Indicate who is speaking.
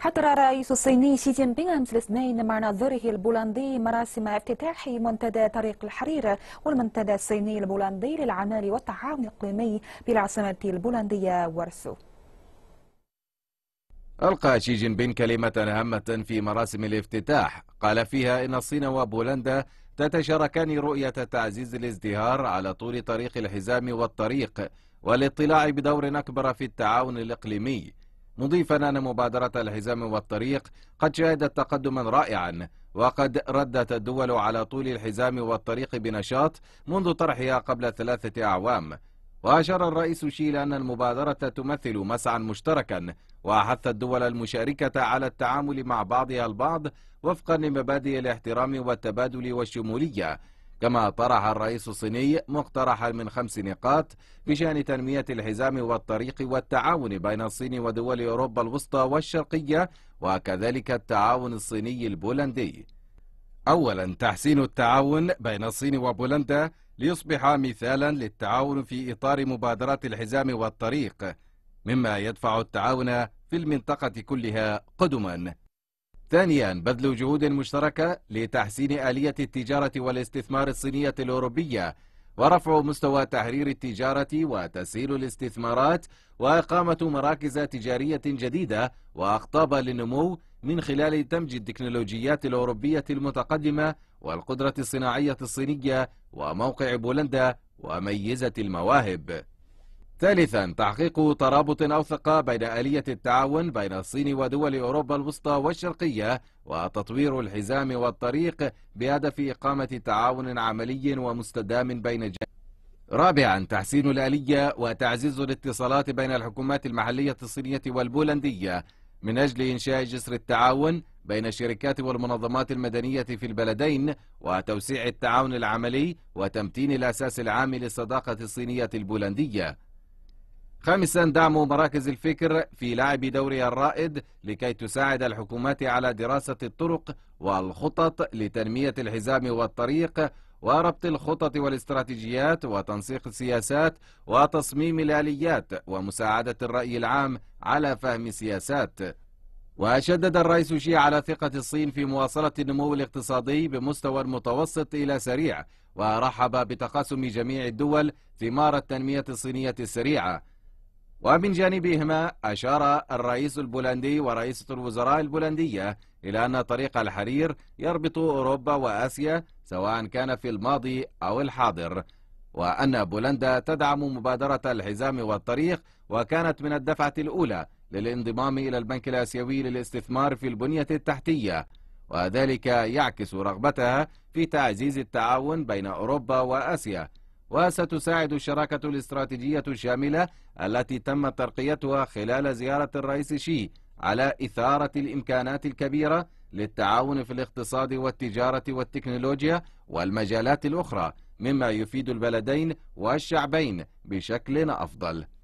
Speaker 1: حضر الرئيس الصيني شي جين بينغ أمس الاثنين مع ناظره البولندي مراسم افتتاح منتدى طريق الحرير والمنتدى الصيني البولندي للعمل والتعاون الإقليمي بالعاصمة البولندية ورسو ألقى شي جين بينغ كلمة هامة في مراسم الافتتاح قال فيها إن الصين وبولندا تتشاركان رؤية تعزيز الازدهار على طول طريق الحزام والطريق والاطلاع بدور أكبر في التعاون الإقليمي مضيفا أن مبادرة الحزام والطريق قد شهدت تقدما رائعا وقد ردت الدول على طول الحزام والطريق بنشاط منذ طرحها قبل ثلاثة أعوام وأشار الرئيس شيل أن المبادرة تمثل مسعا مشتركا وأحث الدول المشاركة على التعامل مع بعضها البعض وفقا لمبادئ الاحترام والتبادل والشمولية كما طرح الرئيس الصيني مقترحا من خمس نقاط بشأن تنمية الحزام والطريق والتعاون بين الصين ودول أوروبا الوسطى والشرقية وكذلك التعاون الصيني البولندي أولا تحسين التعاون بين الصين وبولندا ليصبح مثالا للتعاون في إطار مبادرات الحزام والطريق مما يدفع التعاون في المنطقة كلها قدما ثانيا بذل جهود مشتركة لتحسين آلية التجارة والاستثمار الصينية الأوروبية ورفع مستوى تحرير التجارة وتسهيل الاستثمارات وإقامة مراكز تجارية جديدة وأخطاب للنمو من خلال دمج التكنولوجيات الأوروبية المتقدمة والقدرة الصناعية الصينية وموقع بولندا وميزة المواهب ثالثا تحقيق ترابط أوثق بين آلية التعاون بين الصين ودول أوروبا الوسطى والشرقية وتطوير الحزام والطريق بهدف إقامة تعاون عملي ومستدام بين جانب رابعا تحسين الآلية وتعزيز الاتصالات بين الحكومات المحلية الصينية والبولندية من أجل إنشاء جسر التعاون بين الشركات والمنظمات المدنية في البلدين وتوسيع التعاون العملي وتمتين الأساس العام للصداقة الصينية البولندية خامسا دعم مراكز الفكر في لعب دورها الرائد لكي تساعد الحكومات على دراسة الطرق والخطط لتنمية الحزام والطريق وربط الخطط والاستراتيجيات وتنسيق السياسات وتصميم الآليات ومساعدة الرأي العام على فهم السياسات وشدد الرئيس شي على ثقة الصين في مواصلة النمو الاقتصادي بمستوى متوسط إلى سريع ورحب بتقاسم جميع الدول ثمار التنمية الصينية السريعة ومن جانبهما أشار الرئيس البولندي ورئيسة الوزراء البولندية إلى أن طريق الحرير يربط أوروبا وآسيا سواء كان في الماضي أو الحاضر وأن بولندا تدعم مبادرة الحزام والطريق وكانت من الدفعة الأولى للانضمام إلى البنك الآسيوي للاستثمار في البنية التحتية وذلك يعكس رغبتها في تعزيز التعاون بين أوروبا وآسيا وستساعد الشراكة الاستراتيجية الشاملة التي تم ترقيتها خلال زيارة الرئيس شي على إثارة الإمكانات الكبيرة للتعاون في الاقتصاد والتجارة والتكنولوجيا والمجالات الأخرى مما يفيد البلدين والشعبين بشكل أفضل